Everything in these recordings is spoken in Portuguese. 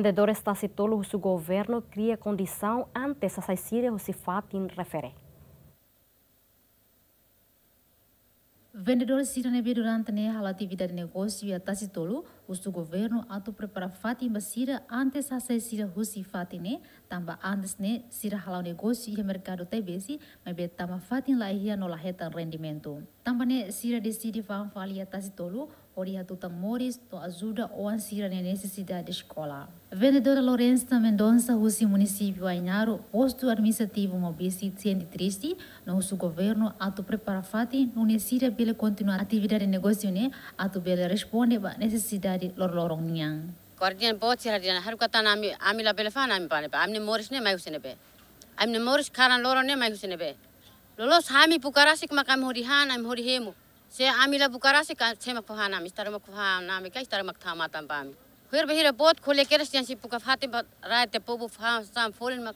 Vendedores o do governo cria condição antes a sair o se fatin referem. Vendedores irão ver durante né, a atividade de negócio e a tacitolo, o governo ato prepara fati basira antes a sair husi fati ne, né? tamba antes ne né, sira halau negócio e mercado tebesi, mas be tamba fati lá ia no reta rendimento. Tamba ne sira decide fan falia tacitolo, Coreia do Tamores do ajuda ou ansira na necessidade escola A vendedora Lourença Mendonça, o município Ainharo, posto administrativo Mobisi sente triste, nosso governo ato prepara fati, não necessita pela continuar atividade negócio, né? Ato pela responde a necessidade lor lorongniang. Guardian bot sira dina haruka tana tá ami a la belefana ami pane amne moris ne mai husene be amne moris karan loro ne mais husene be lolos hami pukarasik é é, makam horihana Horihemo. से आमी ला बुकारा से छे मफा नाम इस तरह मफा नाम के इस तरह मखा माता बाम फिर बहिर बहुत खोले के रस्ते से पुका फाते रात पे बु फा सम फुल म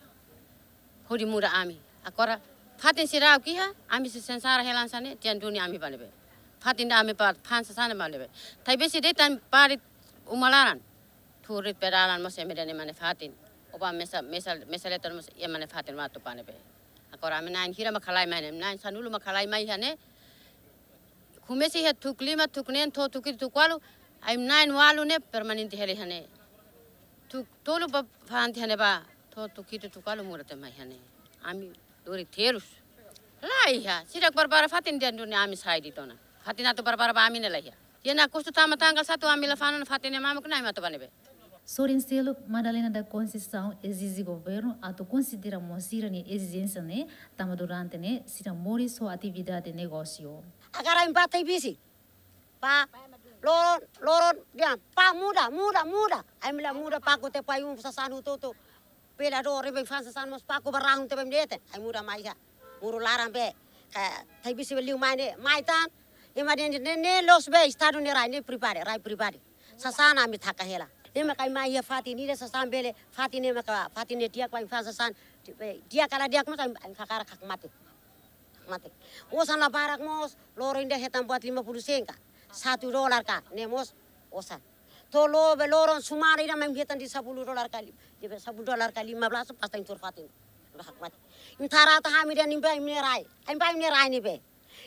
खोली मुरा आमी अकर फाते से राव की है आमी से संसार हेलान सने तें दुनिया आमी बलेबे फाते ना आमी पा फांस साने बलेबे थाइबे से दे तन पार उमलारन थोरे पेरालन मसे मेरे ने माने फाते ओबा मेसा मेसा मेसाले तन मसे ये माने फाते मा तो पाने बे अकर आमी नाइन हिरा म खलाई माने नाइन सानुलु म खलाई माई हने ঘুমেছে হে টুকলিমা টুক넨 তো টুকি টুকালো আইম নাইন বালু নে পার্মানেন্ট হেলেছনে টুক তোলু বা ফান ধ্যানবা তো টুকি তো টুকালো মুরাতামাই হেনে আমি তোরে থेरুস লা ইয়া চিরাক পর পর ফাতি নি দেন জুনি আমি সহায় দিতাম না ফাতি না তো পর পর আমি নে লাগিয়া ইনা কষ্টতামতা গাছাতু আমি লাফান ফাতি নে মামক না মত বনেবে Sorenselo Madalena da Conceição exige governo a to considera mosira ni exigência né tamo durante né se mori sua atividade de negócio. Agora empata e Pa loron loron diam, pa muda muda muda. Ai mila muda pa ko te pa um sasanu toto. Pela do rebe fan sasan mos pa a barang te bemdete. aí muda mais já. Muro laram be. Ka tai bisi liu mai né? ne mai tan. Imadene ne los be estado ne rai ne privado rai privado. Sasana mi takahela. Nema kai mai ya fati ni da sasan bele fati ne fati ne dia kai fasa san dia kala dia kuma kakar kak mati. Mati. usan la barak mos loro indah hetan buat puluh sen ka. Satu dolar ka ne mos osan. To lo be loron sumar ida di 10 dolar kali. Di 10 dolar kali belas pas tang fati. Hak mati. Intara ta hami dan imba ini rai. imba ini rai ni be.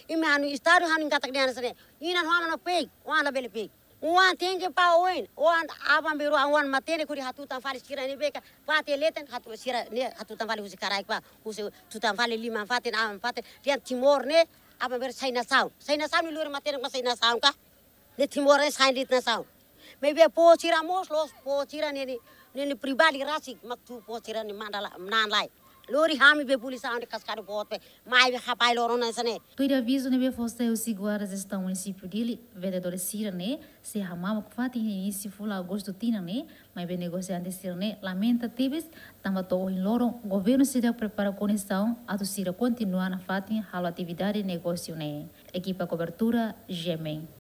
hanu istaru hanu katak ni anasne. ini wana no pek, wana bele pek. Uang tinggi pa oin uang aban biru uan matene kuri hatu tan fali skira beka pate leten hatu skira ne hatu tan fali husi karai pa husi tu tan fali lima faten aban fatin dia timor ne aban ber saina saun saina saun ni lure matene ma saina saun ka ne timor ne sain dit na saun me be po sira mos los po sira ne ni ne pribadi rasik mak tu po sira ni mandala nan lai lori hami be polícia ande cascado bote mai be rapai loro na sene tuira aviso ne be foste o siguaras está município dele vereador sira ne se hamama ku fati início fula agosto tina ne mai be negociante sira ne lamenta tibes tamba to in loro governo se deu prepara conexão a tu sira continua na fati halo atividade negócio ne né? equipa cobertura gemen